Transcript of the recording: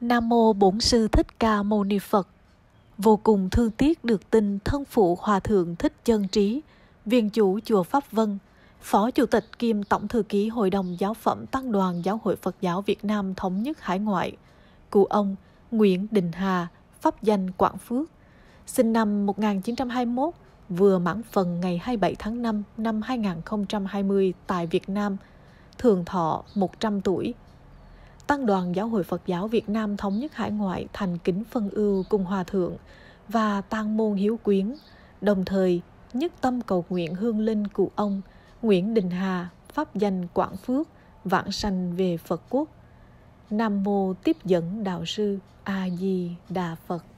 Nam mô Bổn sư Thích Ca Mâu Ni Phật. Vô cùng thương tiếc được tin thân phụ Hòa thượng Thích Chân Trí, viên chủ chùa Pháp Vân, Phó Chủ tịch kiêm Tổng thư ký Hội đồng Giáo phẩm Tăng đoàn Giáo hội Phật giáo Việt Nam thống nhất hải ngoại, cụ ông Nguyễn Đình Hà, pháp danh Quảng Phước, sinh năm 1921, vừa mãn phần ngày 27 tháng 5 năm 2020 tại Việt Nam, thường thọ 100 tuổi. Tăng đoàn Giáo hội Phật giáo Việt Nam thống nhất hải ngoại thành kính phân ưu cùng hòa thượng và tăng môn hiếu quyến, đồng thời nhất tâm cầu nguyện hương linh cụ ông Nguyễn Đình Hà, pháp danh Quảng Phước, vãng sanh về Phật quốc. Nam mô tiếp dẫn đạo sư A Di Đà Phật.